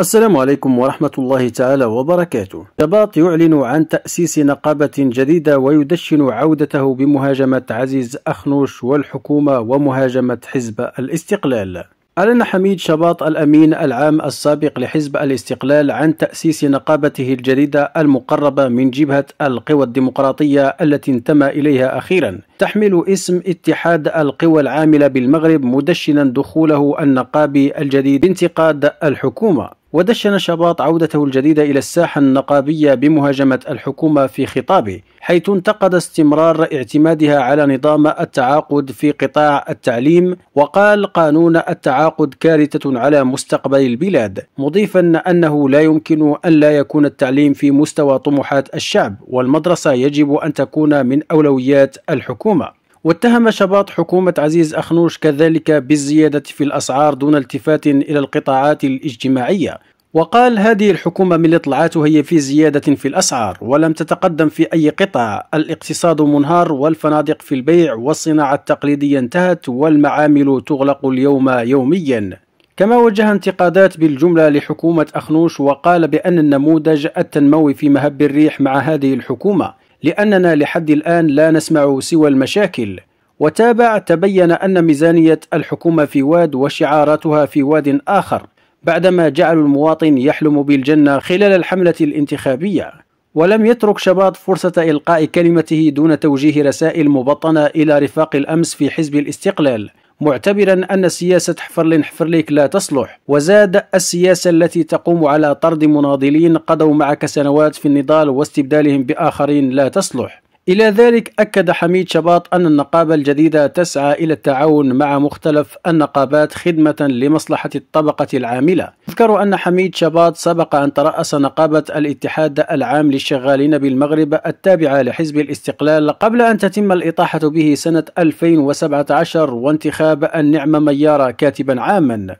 السلام عليكم ورحمة الله تعالى وبركاته رباط يعلن عن تأسيس نقابة جديدة ويدشن عودته بمهاجمة عزيز أخنوش والحكومة ومهاجمة حزب الاستقلال أعلن حميد شباط الأمين العام السابق لحزب الاستقلال عن تأسيس نقابته الجديدة المقربة من جبهة القوى الديمقراطية التي انتمى إليها أخيرا تحمل اسم اتحاد القوى العاملة بالمغرب مدشنا دخوله النقابي الجديد بانتقاد الحكومة ودشن شباط عودته الجديدة إلى الساحة النقابية بمهاجمة الحكومة في خطابه حيث انتقد استمرار اعتمادها على نظام التعاقد في قطاع التعليم وقال قانون التعاقد كارثة على مستقبل البلاد مضيفا أنه لا يمكن أن لا يكون التعليم في مستوى طموحات الشعب والمدرسة يجب أن تكون من أولويات الحكومة واتهم شباط حكومة عزيز أخنوش كذلك بالزيادة في الأسعار دون التفات إلى القطاعات الاجتماعية وقال هذه الحكومة من الإطلاعات هي في زيادة في الأسعار ولم تتقدم في أي قطاع الاقتصاد منهار والفنادق في البيع والصناعة التقليدية انتهت والمعامل تغلق اليوم يوميا كما وجه انتقادات بالجملة لحكومة أخنوش وقال بأن النموذج التنموي في مهب الريح مع هذه الحكومة لأننا لحد الآن لا نسمع سوى المشاكل وتابع تبين أن ميزانية الحكومة في واد وشعاراتها في واد آخر بعدما جعلوا المواطن يحلم بالجنة خلال الحملة الانتخابية ولم يترك شباط فرصة إلقاء كلمته دون توجيه رسائل مبطنة إلى رفاق الأمس في حزب الاستقلال معتبرا أن سياسة حفر حفرليك ليك لا تصلح وزاد السياسة التي تقوم على طرد مناضلين قضوا معك سنوات في النضال واستبدالهم بآخرين لا تصلح إلى ذلك أكد حميد شباط أن النقابة الجديدة تسعى إلى التعاون مع مختلف النقابات خدمة لمصلحة الطبقة العاملة يذكر أن حميد شباط سبق أن ترأس نقابة الاتحاد العام للشغالين بالمغرب التابعة لحزب الاستقلال قبل أن تتم الإطاحة به سنة 2017 وانتخاب النعمة ميارة كاتبا عاما